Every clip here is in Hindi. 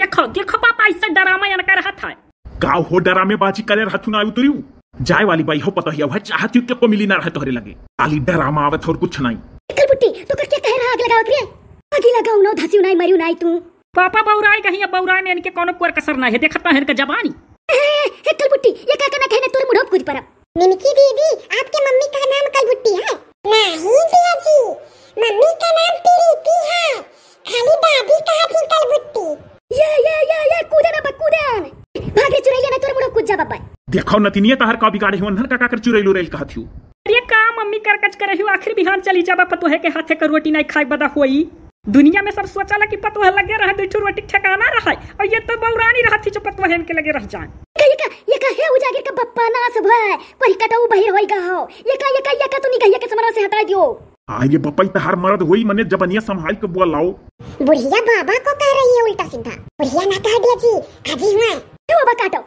देखो देखो पापा इससे डरामा यान कर रहा था गाँव हो डरामे बाजी करे रहा हथुन आयु तुरी जाए वाली बाई हो पता ही अब चाहत यू को मिली ना रहे तोहरे लगे खाली डरामा आवत और कुछ नहीं निकल बुट्टी तो कर क्या कह रहा आग लगाओ क्रिया आग लगाओ ना धसी उन्हें मरी उन्हें तू पापा बाउराई कहीं अब बाउराई में इनके कौन कोर कसर ना है देखता तो है इनका जवानी निकल ए, बुट्टी ये का कहना कहने तोर मुड़ो कुछ पर मिमिकी दीदी देखो नतिनिया तहर का बिगाड़े हो हुआ का काकर चुरैलो रेल कहा थियू अरे काम मम्मी करकच करे हुआ आखिर बिहान चली जाबा पतो है के हाथे कर रोटी नहीं खाए बदा होई दुनिया में सब सोचा ला कि पतो है लगे रहा दुठू रोटी ठिकाना रहा और ये तो बौरानी रहा थी जो पतो है के लगे रह जान ये का ये का है उजागिर का बप्पा ना सब है कोई कटाऊ बहिर होई का हो ये का ये का ये का तू तो निगैया के समरा से हटा दियो आ ये बपई तहार तो मर्द होई मने जबनिया संभाल के बुआ लाओ बुढ़िया बाबा को कह रही है उल्टा सीधा बुढ़िया ना कह दिया जी हाजी हुआ तू बाबा काटो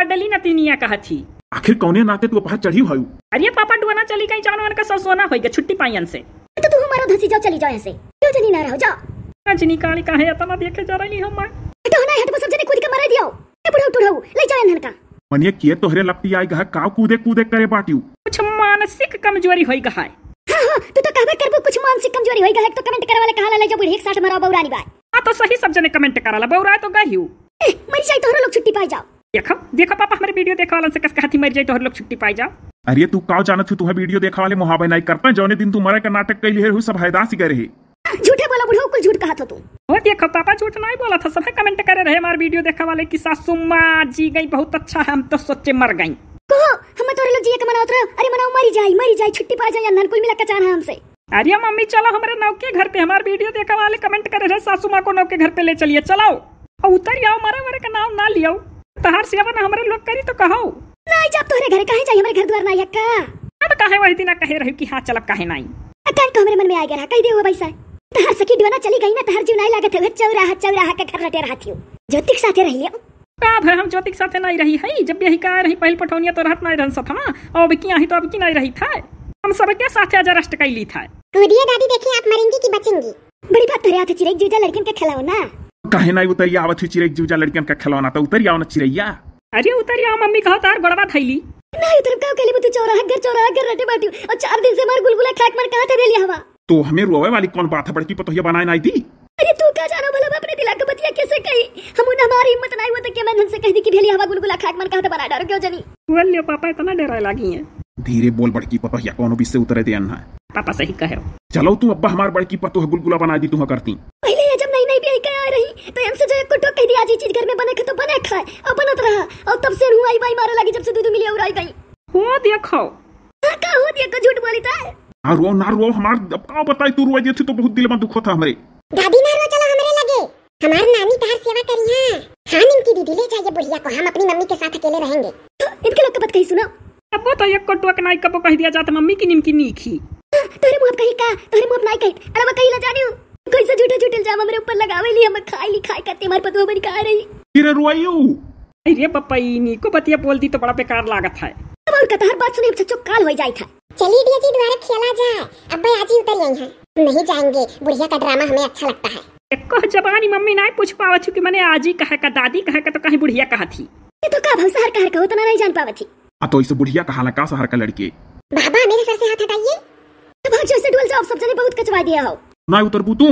का डली ना तिनिया कहा थी आखिर कौन है नाते तू अपहा चढ़ी भाई अरे पापा डुआना चली गई जानवर का हो गया छुट्टी पाई से तो तू हमारा धसी जाओ चली जाओ ऐसे क्यों जनी ना रहो जाओ जनी काली काहे अतना देखे जा रही हम मैं तो ना हट बस जने खुद के मारे दियो ए बुढ़ो टुढ़ो ले जाओ इनहन का मनिए किए तोहरे लपटी आई गह का कूदे कूदे करे बाटियो कुछ मानसिक कमजोरी होई गहा हां हाँ, तू तो कहबे करबो कुछ मानसिक कमजोरी होई गहा तो कमेंट करे वाले कहाला ले जाओ बुढ़ी एक साथ मराओ बौरानी बात आ तो सही सब जने कमेंट करा ला बौरा तो गहियो मरी जाई तोहरो लोग छुट्टी पाई जाओ देखो देखो पापा हमारे वीडियो देखा वाला से कसका हाथी मर जाए तो हर लोग छुट्टी पाई जा अरे तू का जानत हो तुम्हें वीडियो देखा वाले मुहाबे नहीं करता जौने दिन तू मरे का नाटक कैले हो सब हैदास ही रहे झूठे बोला बुढ़ो कुल झूठ कहा था तू ओ देखो पापा झूठ नहीं बोला था सब कमेंट कर रहे हमारे वीडियो देखा वाले की सासू माँ जी गई बहुत अच्छा है हम तो सोचे मर गई कहो हम तोरे लोग जी के मनावत रहो अरे मनाओ मरी जाए मरी जाए छुट्टी पा जाए या कुल मिला कचान है हमसे अरे मम्मी चलो हमारे नौके घर पे हमारे वीडियो देखा वाले कमेंट कर रहे सासू माँ को नौके घर पे ले चलिए चलाओ और उतर जाओ मरा मरे का नाम ना लियाओ तहार सियावा ना हमरे लोग करी तो कहो नहीं जब तोरे घर कहे जाई हमरे घर द्वार नहीं अक्का अब कहे वही दिन कहे रही कि हां चलब कहे नहीं अक्का तो हमरे मन में आ गया कह दे हो भाई साहब तहार सखी दीवाना चली गई ना तहार जीव नहीं लागत है चौराहा चौराहा के घर रटे रहती हो ज्योतिक साथे रही का तो अब हम ज्योतिक साथे नहीं रही है जब यही कह रही पहल पठौनिया तो रहत नहीं रहन सथमा और अब की आही तो अब की नहीं रही था हम सब के साथे आज रष्ट कई ली था कूदिए दादी देखिए आप मरेंगी की बचेंगी बड़ी बात तो रहा था चिरेक जीजा लड़किन के खिलाओ ना कहे ना उतरिया आवत हुई चिड़ैक जूजा लड़कियन का खिलौना तो उतरिया ना चिरैया अरे उतरिया मम्मी कहा तार तो गड़बा थैली नहीं उतर का कहली बुतु चौराहा घर चौराहा घर रटे बाटी और चार दिन से मार गुलगुला खाक मार कहां थे देली हवा तो हमें रोवे वाली कौन बात है बड़की ये बनाए नहीं थी अरे तू का जानो भला अपने दिला के बतिया कैसे कही हम उन हमारी हिम्मत नहीं हुआ तो क्या मैंने उनसे कह दी कि भेली हवा गुलगुला खाक मार कहां थे बना डर क्यों जनी बोलियो पापा इतना डरा लागी है धीरे बोल बड़की या कोनो बीच से उतरे दे अन्ना पापा सही कह रहे हो चलो तू अब्बा हमार बड़की पतोह गुलगुला बना दी तू करती पहले तो हमसे जो एक टोक कह दिया जी चीज घर में बने तो बने खाए और बनत रहा और तब से हुआ भाई मारे लगी जब से दूध मिली और आई गई हो देखो का हो देखो झूठ बोली था तो ना रो ना रो हमार अब का बताई तू रोई देती तो बहुत दिल में दुख था हमरे दादी ना रो चलो हमरे लगे हमार नानी तार सेवा करी हां हां इनकी दीदी ले जाइए बुढ़िया को हम अपनी मम्मी के साथ अकेले रहेंगे तो इनके लोग का बात कहीं सुनो अब तो एक कोटवा के नाई कबो कह दिया जात मम्मी की निमकी नीखी हाँ, तोरे मुंह कही का तोरे मुंह नाई कहीं अरे मैं कही ला जानी हूं कैसा झूठा झूठा जामा मेरे ऊपर लगावे ली हम खाई ली खाई करते मार पतवा बनी खा रही फिर रुआइयो अरे पपई नी को बतिया बोल दी तो बड़ा बेकार लागत है अब और कतार बात सुने बच्चों काल हो जाई था चली दिया जी दोबारा खेला जा अब भाई आज ही उतर आई हैं नहीं जाएंगे बुढ़िया का ड्रामा हमें अच्छा लगता है एको जवानी मम्मी ना पूछ पावा छु कि मैंने आज ही कहे का दादी कहे का तो कहीं बुढ़िया कहा थी ये तो का भौसार कहे का उतना तो नहीं जान पावा थी आ तो इस बुढ़िया कहा ना का शहर का लड़की बाबा मेरे सर से हाथ हटाइए तो भाग जैसे से डोल जाओ सब जने बहुत कचवा दिया हो ना उतरबू तू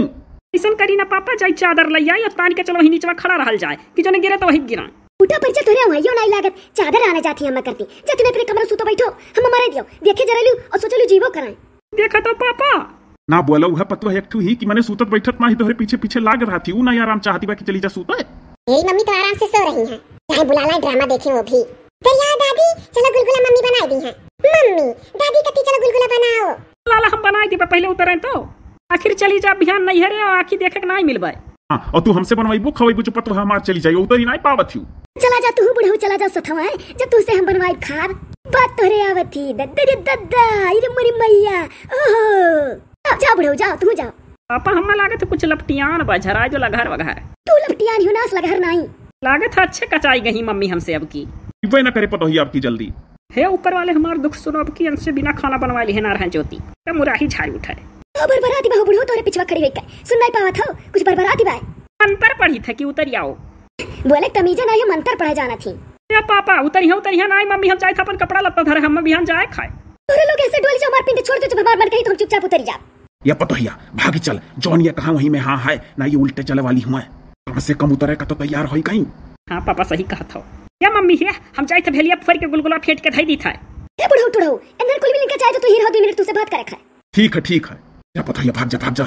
ऐसा करी ना पापा जाई चादर लैया या तान के चलो नीचे नीचवा खड़ा रहल जाए कि जने गिरे तो वही गिरा उठा पर चल रहा यो नहीं लागत चादर आने जाती हम करती जा तुम अपने कमरे सुतो बैठो हम मरे दियो देखे लू और लू जीवो कराए देखा तो पापा ना बोलो वह पतवा एक ही कि मैंने सूतत बैठत माही तोहरे पीछे पीछे लाग रहा थी ऊ ना आराम चाहती बा कि चली जा सूता यही मम्मी तो आराम से सो रही है चाहे बुलाला ड्रामा देखे वो भी फिर तो यार दादी चलो गुलगुला मम्मी बना दी है मम्मी दादी कहती चलो गुलगुला बनाओ लाला हम बनाए दी पहले उतरे तो आखिर चली जा बिहान नहीं हरे और आखिर देखे ना मिल हाँ, और तू हमसे बनवाई बनवाइबो खवाइबो जो पतवा हमार चली जाई ही नहीं पावत हूं चला जा तू बुढ़ो चला जा सथवा जब तू से हम बनवाई खार बात तो रे आवत ही दद्दा रे दद्दा इरे मरी मैया ओहो जा बुढ़ो जा तू जा पापा हम लागे थे कुछ लपटियान बा झराय जो लगहर वगहर तू लपटियान हो नास लगहर नहीं लागे था अच्छे कचाई गई मम्मी हमसे अब की वे ना करे पतो आपकी जल्दी हे ऊपर वाले हमार दुख सुनो अब की हमसे बिना खाना बनवा ली है नारहन ज्योति मुराही झाड़ी उठाए तो बरबराती बहु बुढ़ो तोरे पिछवा खड़ी रहिका सुन नहीं पावत हो कुछ बरबराती बाय मंतर पढ़ी था कि उतर आओ बोले तमीजा ना ये मंतर पढ़ा जाना थी या पापा उतर ही उतर ही ना मम्मी हम जाए था अपन कपड़ा लत्ता धरे हम भी हम जाए खाए तोरे लोग ऐसे डोल जो मार पिंड छोड़ दो जो बरबाद मर गई तो हम चुपचाप उतर जा या पतोहिया भाग चल जॉन ये कहां वहीं में हां है ना ये उल्टे चले वाली हुआ कम से कम उतरे का तो तैयार होई कहीं हां पापा सही कहा था या मम्मी है हम चाय थे भेलिया फर के गुलगुला फेंट के धई दी था ए बुढ़ो टुढ़ऊ अंदर कुल मिलन मिलकर चाय तो तू हीर हो 2 मिनट तुझसे बात करे खाए ठीक है ठीक है 不跑掉，趴着，趴着。